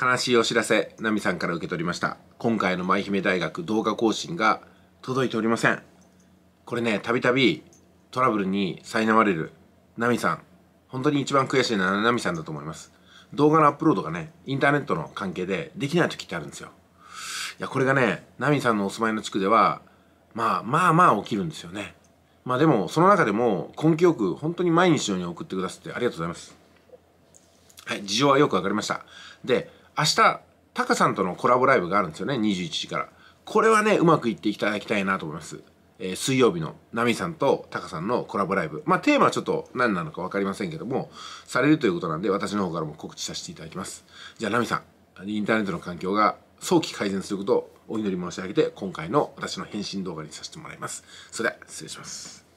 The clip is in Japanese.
悲しいお知らせ、ナミさんから受け取りました。今回の舞姫大学動画更新が届いておりません。これね、たびたびトラブルに苛まれるナミさん。本当に一番悔しいのはナミさんだと思います。動画のアップロードがね、インターネットの関係でできない時ってあるんですよ。いや、これがね、ナミさんのお住まいの地区では、まあまあまあ起きるんですよね。まあでも、その中でも根気よく、本当に毎日のように送ってくださってありがとうございます。はい、事情はよくわかりました。で、明日、タカさんとのコラボライブがあるんですよね、21時から。これはね、うまくいっていただきたいなと思います。えー、水曜日のナミさんとタカさんのコラボライブ。まあ、テーマはちょっと何なのか分かりませんけども、されるということなんで、私の方からも告知させていただきます。じゃあ、ナミさん、インターネットの環境が早期改善することをお祈り申し上げて、今回の私の返信動画にさせてもらいます。それでは、失礼します。